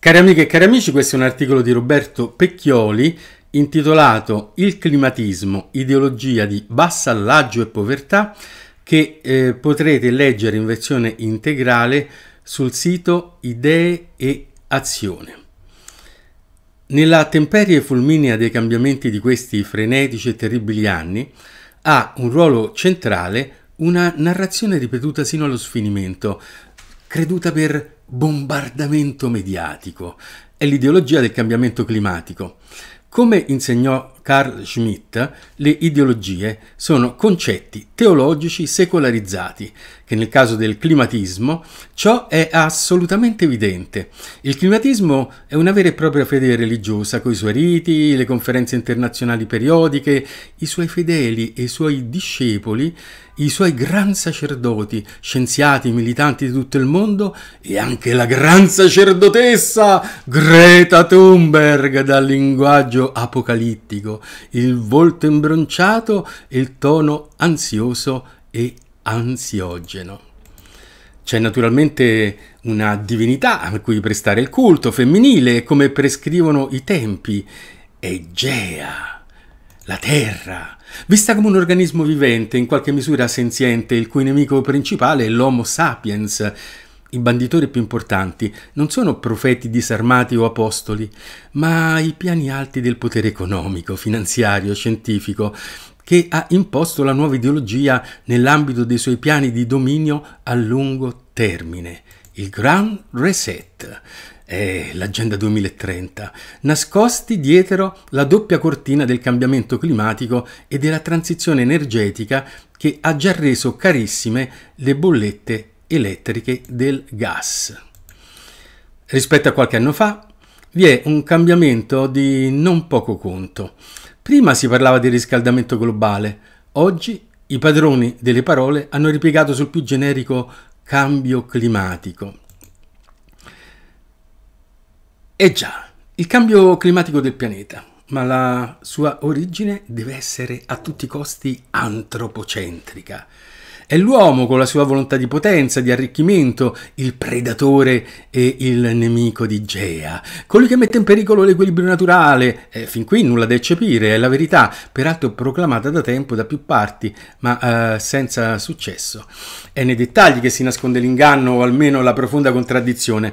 Cari amiche e cari amici, questo è un articolo di Roberto Pecchioli intitolato Il climatismo, ideologia di vassallaggio e povertà che eh, potrete leggere in versione integrale sul sito Idee e Azione. Nella temperie fulminea dei cambiamenti di questi frenetici e terribili anni ha un ruolo centrale una narrazione ripetuta sino allo sfinimento, creduta per bombardamento mediatico, è l'ideologia del cambiamento climatico. Come insegnò Carl Schmitt, le ideologie sono concetti teologici secolarizzati, che nel caso del climatismo ciò è assolutamente evidente. Il climatismo è una vera e propria fede religiosa, con i suoi riti, le conferenze internazionali periodiche, i suoi fedeli e i suoi discepoli, i suoi gran sacerdoti, scienziati, militanti di tutto il mondo e anche la gran sacerdotessa Greta Thunberg dal linguaggio apocalittico il volto imbronciato e il tono ansioso e ansiogeno. C'è naturalmente una divinità a cui prestare il culto femminile, come prescrivono i tempi. Egea, la terra, vista come un organismo vivente, in qualche misura senziente, il cui nemico principale è l'Homo sapiens, i banditori più importanti non sono profeti disarmati o apostoli, ma i piani alti del potere economico, finanziario, scientifico, che ha imposto la nuova ideologia nell'ambito dei suoi piani di dominio a lungo termine, il Grand Reset. Eh, l'agenda 2030, nascosti dietro la doppia cortina del cambiamento climatico e della transizione energetica che ha già reso carissime le bollette elettriche del gas. Rispetto a qualche anno fa vi è un cambiamento di non poco conto. Prima si parlava di riscaldamento globale, oggi i padroni delle parole hanno ripiegato sul più generico cambio climatico. E già, il cambio climatico del pianeta, ma la sua origine deve essere a tutti i costi antropocentrica. È l'uomo con la sua volontà di potenza, di arricchimento, il predatore e il nemico di Gea, colui che mette in pericolo l'equilibrio naturale. Eh, fin qui nulla da eccepire, è la verità, peraltro proclamata da tempo da più parti, ma eh, senza successo. È nei dettagli che si nasconde l'inganno o almeno la profonda contraddizione.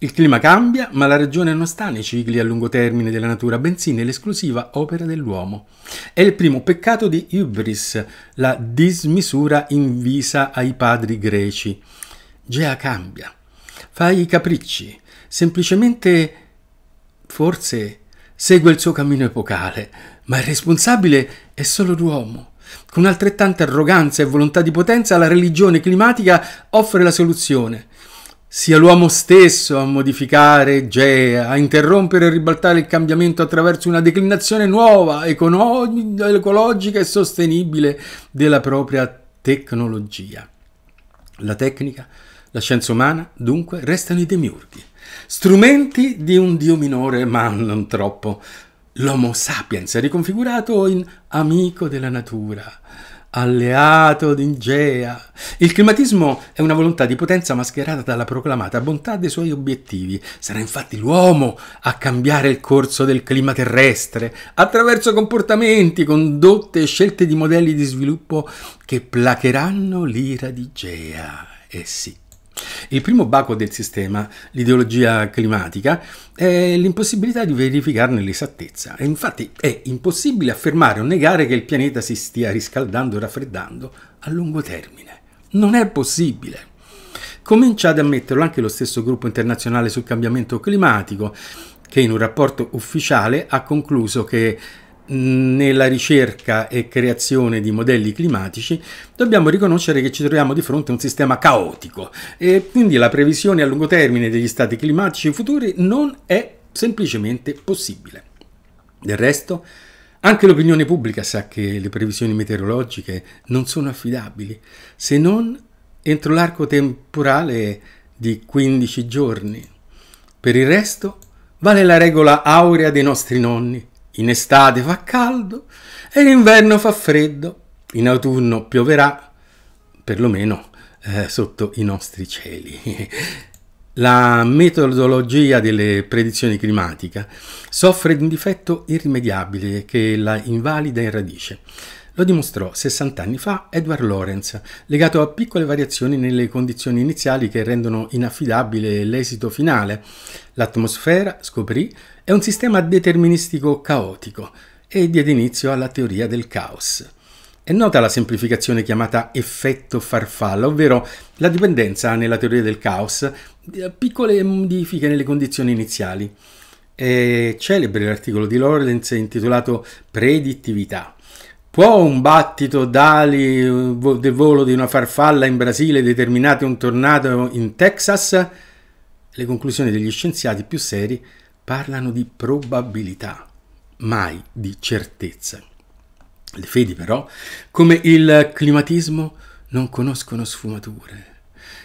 Il clima cambia, ma la ragione non sta nei cicli a lungo termine della natura, bensì nell'esclusiva opera dell'uomo. È il primo peccato di Ibris, la dismisura invisa ai padri greci. Gea cambia, fa i capricci, semplicemente, forse, segue il suo cammino epocale, ma il responsabile è solo l'uomo. Con altrettanta arroganza e volontà di potenza, la religione climatica offre la soluzione. Sia l'uomo stesso a modificare Gea, a interrompere e ribaltare il cambiamento attraverso una declinazione nuova, ecologica e sostenibile della propria tecnologia. La tecnica, la scienza umana, dunque, restano i demiurghi, strumenti di un dio minore, ma non troppo. L'Homo sapiens è riconfigurato in amico della natura alleato di d'Ingea. Il climatismo è una volontà di potenza mascherata dalla proclamata bontà dei suoi obiettivi. Sarà infatti l'uomo a cambiare il corso del clima terrestre attraverso comportamenti, condotte e scelte di modelli di sviluppo che placheranno l'ira di Gea. E eh sì, il primo baco del sistema, l'ideologia climatica, è l'impossibilità di verificarne l'esattezza. E infatti è impossibile affermare o negare che il pianeta si stia riscaldando e raffreddando a lungo termine. Non è possibile. Comincia ad ammetterlo anche lo stesso gruppo internazionale sul cambiamento climatico, che in un rapporto ufficiale ha concluso che nella ricerca e creazione di modelli climatici, dobbiamo riconoscere che ci troviamo di fronte a un sistema caotico e quindi la previsione a lungo termine degli stati climatici futuri non è semplicemente possibile. Del resto, anche l'opinione pubblica sa che le previsioni meteorologiche non sono affidabili, se non entro l'arco temporale di 15 giorni. Per il resto, vale la regola aurea dei nostri nonni, in estate fa caldo e in inverno fa freddo. In autunno pioverà, perlomeno eh, sotto i nostri cieli. La metodologia delle predizioni climatiche soffre di un difetto irrimediabile che la invalida in radice. Lo dimostrò 60 anni fa Edward Lorenz, legato a piccole variazioni nelle condizioni iniziali che rendono inaffidabile l'esito finale. L'atmosfera, scoprì, è un sistema deterministico caotico e diede inizio alla teoria del caos. È nota la semplificazione chiamata effetto farfalla, ovvero la dipendenza nella teoria del caos da piccole modifiche nelle condizioni iniziali. È celebre l'articolo di Lorenz intitolato Predittività. Può un battito d'ali eh, del volo di una farfalla in Brasile determinare un tornado in Texas? Le conclusioni degli scienziati più seri parlano di probabilità, mai di certezza. Le fedi però, come il climatismo, non conoscono sfumature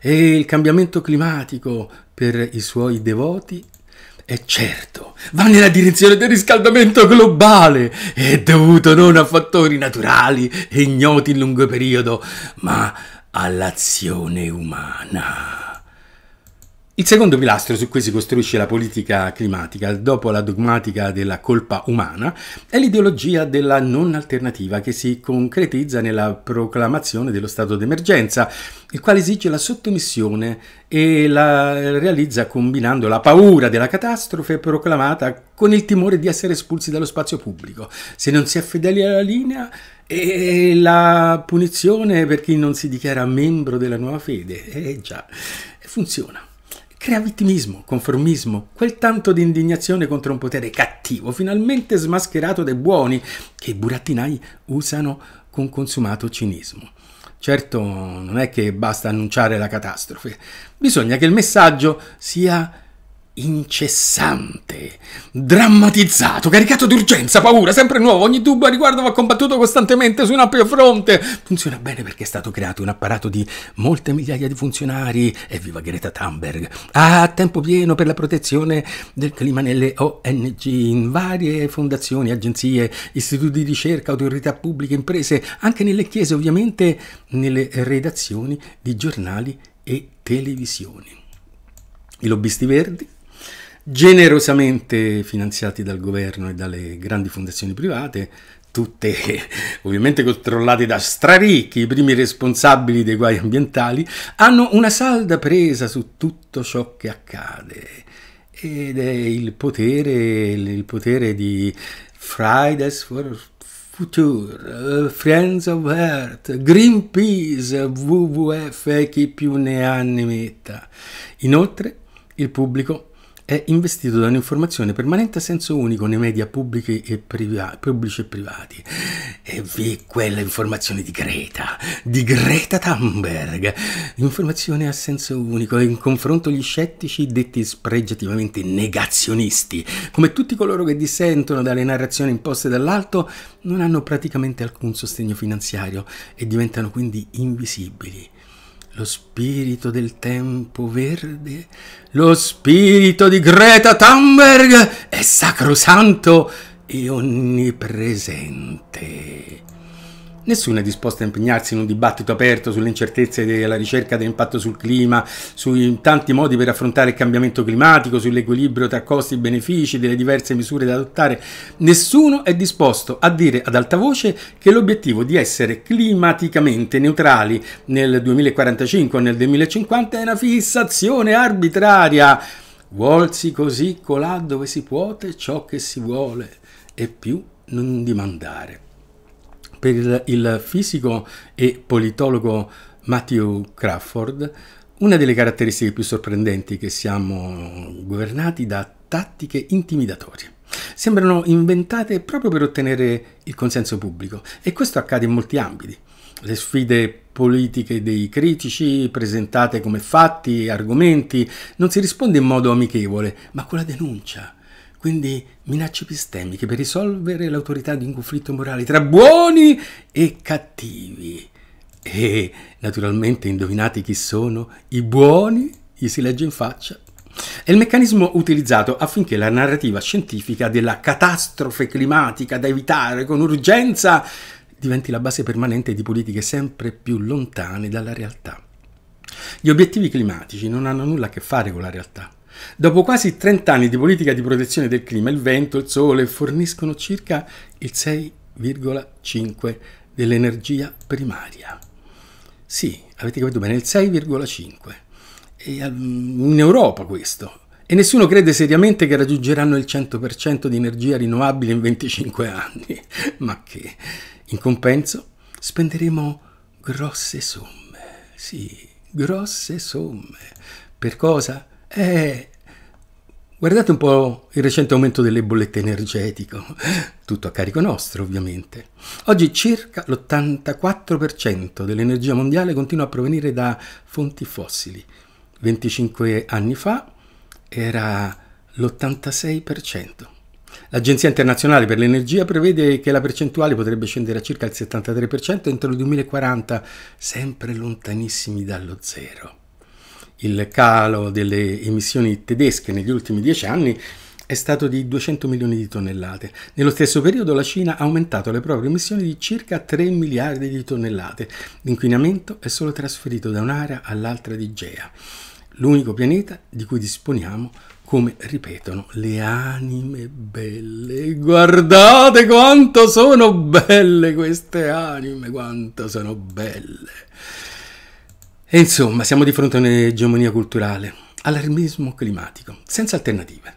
e il cambiamento climatico per i suoi devoti e certo, va nella direzione del riscaldamento globale, è dovuto non a fattori naturali e ignoti in lungo periodo, ma all'azione umana. Il secondo pilastro su cui si costruisce la politica climatica, dopo la dogmatica della colpa umana, è l'ideologia della non alternativa che si concretizza nella proclamazione dello stato d'emergenza, il quale esige la sottomissione e la realizza combinando la paura della catastrofe proclamata con il timore di essere espulsi dallo spazio pubblico. Se non si è fedeli alla linea, e la punizione per chi non si dichiara membro della nuova fede, eh già, funziona. Crea vittimismo, conformismo, quel tanto di indignazione contro un potere cattivo, finalmente smascherato dai buoni, che i burattinai usano con consumato cinismo. Certo, non è che basta annunciare la catastrofe, bisogna che il messaggio sia incessante, drammatizzato, caricato d'urgenza, paura, sempre nuovo, ogni dubbio a riguardo va combattuto costantemente su un ampio fronte. Funziona bene perché è stato creato un apparato di molte migliaia di funzionari, e viva Greta Thunberg, a tempo pieno per la protezione del clima nelle ONG, in varie fondazioni, agenzie, istituti di ricerca, autorità pubbliche, imprese, anche nelle chiese, ovviamente nelle redazioni di giornali e televisioni. I lobbisti verdi generosamente finanziati dal governo e dalle grandi fondazioni private, tutte ovviamente controllate da straricchi, i primi responsabili dei guai ambientali, hanno una salda presa su tutto ciò che accade. Ed è il potere, il potere di Fridays for Future, Friends of Earth, Greenpeace, WWF e chi più ne ha ne metta. Inoltre il pubblico è investito da un'informazione permanente a senso unico nei media pubblici e, priva pubblici e privati. E vi quella informazione di Greta, di Greta Thunberg. Informazione a senso unico e in confronto gli scettici detti spregiativamente negazionisti, come tutti coloro che dissentono dalle narrazioni imposte dall'alto, non hanno praticamente alcun sostegno finanziario e diventano quindi invisibili lo spirito del tempo verde, lo spirito di Greta Thunberg è sacrosanto e onnipresente nessuno è disposto a impegnarsi in un dibattito aperto sulle incertezze della ricerca dell'impatto sul clima, sui tanti modi per affrontare il cambiamento climatico, sull'equilibrio tra costi e benefici, delle diverse misure da adottare. Nessuno è disposto a dire ad alta voce che l'obiettivo di essere climaticamente neutrali nel 2045 o nel 2050 è una fissazione arbitraria. Volsi così colà dove si può ciò che si vuole e più non dimandare per il, il fisico e politologo Matthew Crawford, una delle caratteristiche più sorprendenti è che siamo governati da tattiche intimidatorie. Sembrano inventate proprio per ottenere il consenso pubblico e questo accade in molti ambiti. Le sfide politiche dei critici, presentate come fatti e argomenti, non si risponde in modo amichevole, ma con la denuncia, quindi minacce epistemiche per risolvere l'autorità di un conflitto morale tra buoni e cattivi. E naturalmente indovinate chi sono i buoni? Gli si legge in faccia è il meccanismo utilizzato affinché la narrativa scientifica della catastrofe climatica da evitare con urgenza diventi la base permanente di politiche sempre più lontane dalla realtà. Gli obiettivi climatici non hanno nulla a che fare con la realtà. Dopo quasi 30 anni di politica di protezione del clima, il vento e il sole forniscono circa il 6,5 dell'energia primaria. Sì, avete capito bene, il 6,5. In Europa questo. E nessuno crede seriamente che raggiungeranno il 100% di energia rinnovabile in 25 anni. Ma che? In compenso spenderemo grosse somme. Sì, grosse somme. Per cosa? Eh, guardate un po' il recente aumento delle bollette energetiche, tutto a carico nostro ovviamente. Oggi circa l'84% dell'energia mondiale continua a provenire da fonti fossili. 25 anni fa era l'86%. L'Agenzia internazionale per l'energia prevede che la percentuale potrebbe scendere a circa il 73% entro il 2040, sempre lontanissimi dallo zero il calo delle emissioni tedesche negli ultimi dieci anni è stato di 200 milioni di tonnellate. Nello stesso periodo la Cina ha aumentato le proprie emissioni di circa 3 miliardi di tonnellate. L'inquinamento è solo trasferito da un'area all'altra di Gea, l'unico pianeta di cui disponiamo come ripetono le anime belle. Guardate quanto sono belle queste anime, quanto sono belle. E insomma, siamo di fronte a un'egemonia culturale, allarmismo climatico, senza alternative.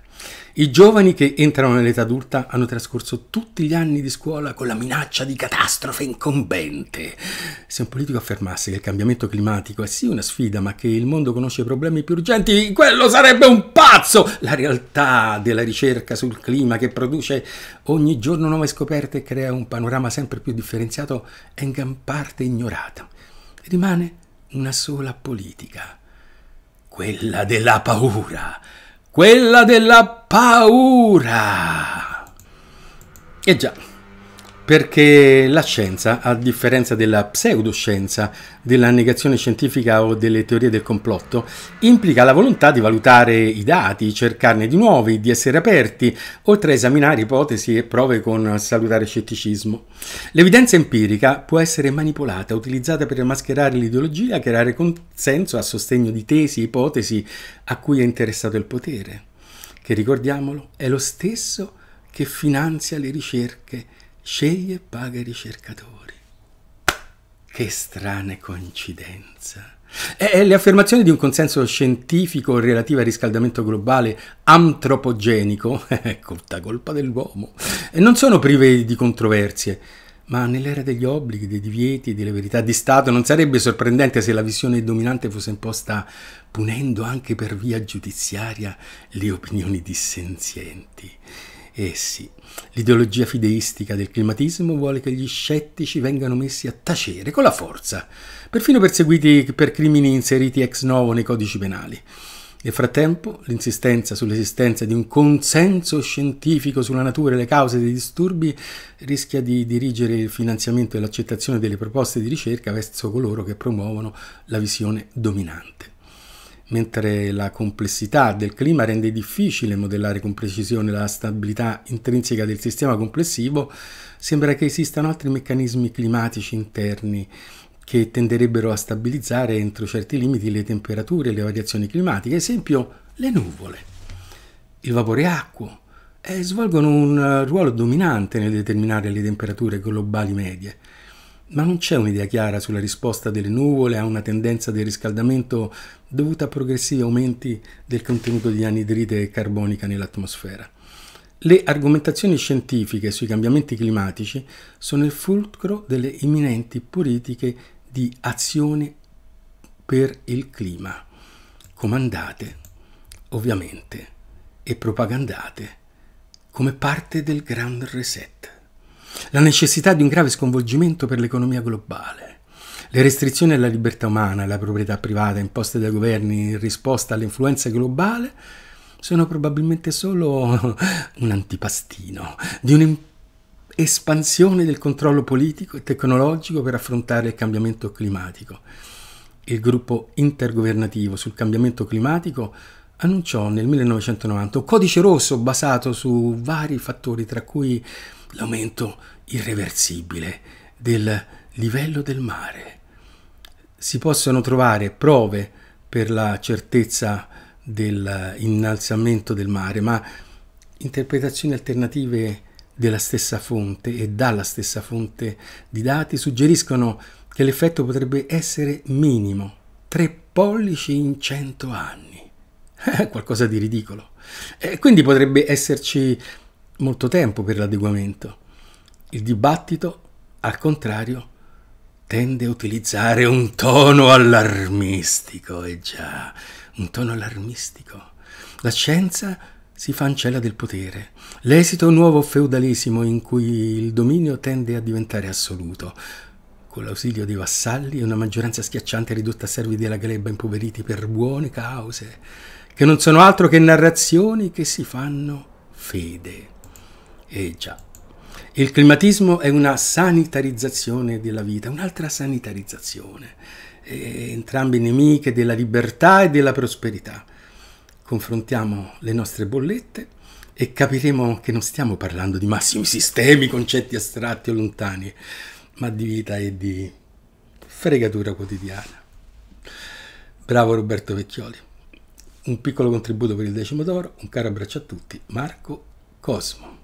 I giovani che entrano nell'età adulta hanno trascorso tutti gli anni di scuola con la minaccia di catastrofe incombente. Se un politico affermasse che il cambiamento climatico è sì una sfida, ma che il mondo conosce problemi più urgenti, quello sarebbe un pazzo! La realtà della ricerca sul clima che produce ogni giorno nuove scoperte e crea un panorama sempre più differenziato è in gran parte ignorata. Rimane una sola politica, quella della paura, quella della paura. E eh già, perché la scienza, a differenza della pseudoscienza, della negazione scientifica o delle teorie del complotto, implica la volontà di valutare i dati, cercarne di nuovi, di essere aperti, oltre a esaminare ipotesi e prove con salutare scetticismo. L'evidenza empirica può essere manipolata, utilizzata per mascherare l'ideologia, creare consenso a sostegno di tesi, ipotesi a cui è interessato il potere, che ricordiamolo è lo stesso che finanzia le ricerche sceglie e paga i ricercatori. Che strana coincidenza. E le affermazioni di un consenso scientifico relativo al riscaldamento globale antropogenico, tutta eh, colpa dell'uomo, non sono prive di controversie. Ma nell'era degli obblighi, dei divieti delle verità di Stato non sarebbe sorprendente se la visione dominante fosse imposta punendo anche per via giudiziaria le opinioni dissenzienti. Eh sì, l'ideologia fideistica del climatismo vuole che gli scettici vengano messi a tacere con la forza, perfino perseguiti per crimini inseriti ex novo nei codici penali. Nel frattempo, l'insistenza sull'esistenza di un consenso scientifico sulla natura e le cause dei disturbi rischia di dirigere il finanziamento e l'accettazione delle proposte di ricerca verso coloro che promuovono la visione dominante mentre la complessità del clima rende difficile modellare con precisione la stabilità intrinseca del sistema complessivo, sembra che esistano altri meccanismi climatici interni che tenderebbero a stabilizzare entro certi limiti le temperature e le variazioni climatiche, ad esempio le nuvole, il vapore acqueo, e svolgono un ruolo dominante nel determinare le temperature globali medie ma non c'è un'idea chiara sulla risposta delle nuvole a una tendenza del riscaldamento dovuta a progressivi aumenti del contenuto di anidride carbonica nell'atmosfera. Le argomentazioni scientifiche sui cambiamenti climatici sono il fulcro delle imminenti politiche di azione per il clima, comandate ovviamente e propagandate come parte del Grand Reset la necessità di un grave sconvolgimento per l'economia globale. Le restrizioni alla libertà umana e alla proprietà privata imposte dai governi in risposta all'influenza globale sono probabilmente solo un antipastino di un'espansione del controllo politico e tecnologico per affrontare il cambiamento climatico. Il gruppo intergovernativo sul cambiamento climatico annunciò nel 1990 un codice rosso basato su vari fattori, tra cui l'aumento irreversibile del livello del mare. Si possono trovare prove per la certezza dell'innalzamento del mare, ma interpretazioni alternative della stessa fonte e dalla stessa fonte di dati suggeriscono che l'effetto potrebbe essere minimo 3 pollici in 100 anni. Eh, qualcosa di ridicolo. E quindi potrebbe esserci molto tempo per l'adeguamento. Il dibattito, al contrario, tende a utilizzare un tono allarmistico, e eh già, un tono allarmistico. La scienza si fancela del potere. L'esito è un nuovo feudalesimo in cui il dominio tende a diventare assoluto con l'ausilio dei vassalli e una maggioranza schiacciante ridotta a servi della gleba impoveriti per buone cause che non sono altro che narrazioni che si fanno fede. E eh, già, il climatismo è una sanitarizzazione della vita, un'altra sanitarizzazione, e eh, entrambe nemiche della libertà e della prosperità. Confrontiamo le nostre bollette e capiremo che non stiamo parlando di massimi sistemi, concetti astratti o lontani, ma di vita e di fregatura quotidiana. Bravo Roberto Vecchioli un piccolo contributo per il decimo d'oro, un caro abbraccio a tutti, Marco Cosmo.